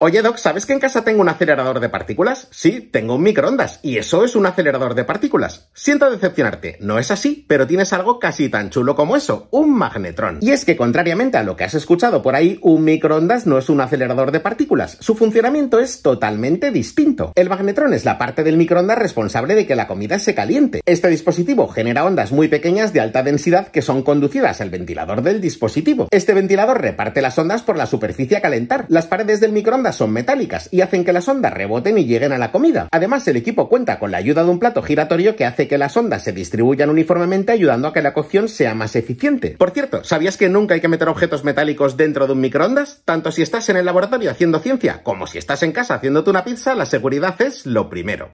Oye, Doc, ¿sabes que en casa tengo un acelerador de partículas? Sí, tengo un microondas, y eso es un acelerador de partículas. Siento decepcionarte, no es así, pero tienes algo casi tan chulo como eso, un magnetrón. Y es que, contrariamente a lo que has escuchado por ahí, un microondas no es un acelerador de partículas, su funcionamiento es totalmente distinto. El magnetrón es la parte del microondas responsable de que la comida se caliente. Este dispositivo genera ondas muy pequeñas de alta densidad que son conducidas al ventilador del dispositivo. Este ventilador reparte las ondas por la superficie a calentar. Las paredes del microondas son metálicas y hacen que las ondas reboten y lleguen a la comida. Además, el equipo cuenta con la ayuda de un plato giratorio que hace que las ondas se distribuyan uniformemente ayudando a que la cocción sea más eficiente. Por cierto, ¿sabías que nunca hay que meter objetos metálicos dentro de un microondas? Tanto si estás en el laboratorio haciendo ciencia como si estás en casa haciéndote una pizza, la seguridad es lo primero.